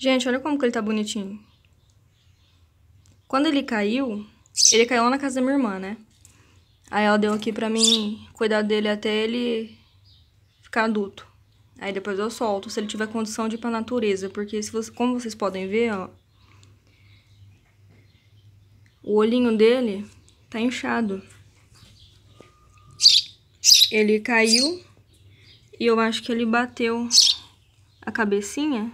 Gente, olha como que ele tá bonitinho. Quando ele caiu, ele caiu lá na casa da minha irmã, né? Aí ela deu aqui pra mim cuidar dele até ele ficar adulto. Aí depois eu solto, se ele tiver condição de ir pra natureza. Porque, se você, como vocês podem ver, ó... O olhinho dele tá inchado. Ele caiu e eu acho que ele bateu a cabecinha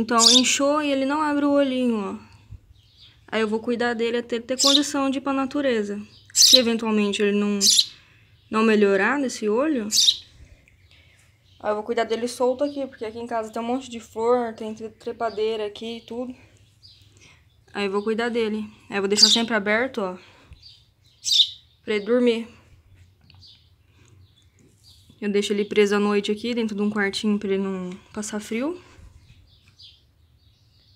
então, inchou e ele não abre o olhinho, ó. Aí eu vou cuidar dele até ter condição de ir pra natureza. Se eventualmente ele não, não melhorar nesse olho, aí eu vou cuidar dele solto aqui, porque aqui em casa tem um monte de flor, tem trepadeira aqui e tudo. Aí eu vou cuidar dele. Aí eu vou deixar sempre aberto, ó. Pra ele dormir. Eu deixo ele preso à noite aqui, dentro de um quartinho pra ele não passar frio.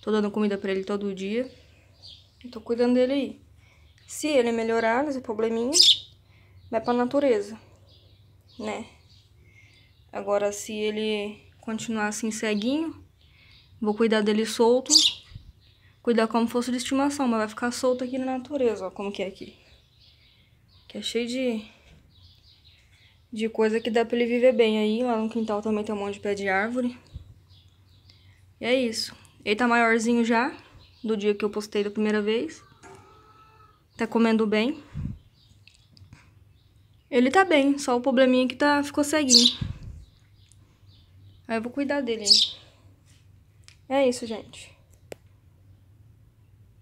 Tô dando comida pra ele todo dia. Tô cuidando dele aí. Se ele melhorar nesse probleminha, vai pra natureza, né? Agora, se ele continuar assim ceguinho, vou cuidar dele solto. Cuidar como fosse de estimação, mas vai ficar solto aqui na natureza, ó, como que é aqui. Que é cheio de... De coisa que dá pra ele viver bem aí. Lá no quintal também tem um monte de pé de árvore. E é isso. Ele tá maiorzinho já, do dia que eu postei da primeira vez. Tá comendo bem. Ele tá bem, só o probleminha é que tá, ficou ceguinho. Aí eu vou cuidar dele. É isso, gente.